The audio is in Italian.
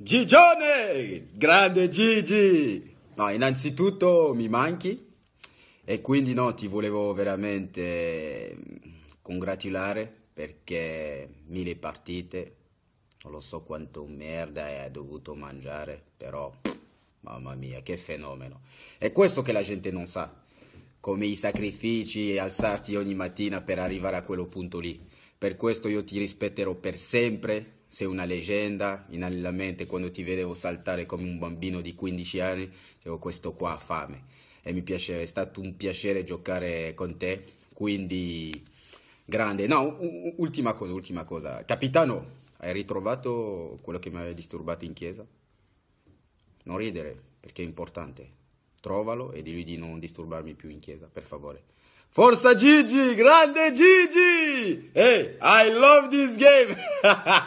Gigione! Grande Gigi! No, innanzitutto mi manchi e quindi no, ti volevo veramente mm, congratulare perché mille partite, non lo so quanto merda hai dovuto mangiare, però mamma mia, che fenomeno. È questo che la gente non sa, come i sacrifici e alzarti ogni mattina per arrivare a quello punto lì. Per questo io ti rispetterò per sempre sei una leggenda in allenamento quando ti vedevo saltare come un bambino di 15 anni dicevo questo qua ha fame e mi piace, è stato un piacere giocare con te quindi grande no ultima cosa ultima cosa capitano hai ritrovato quello che mi aveva disturbato in chiesa non ridere perché è importante trovalo e di lui di non disturbarmi più in chiesa per favore Forza Gigi, grande Gigi! Hey, I love this game!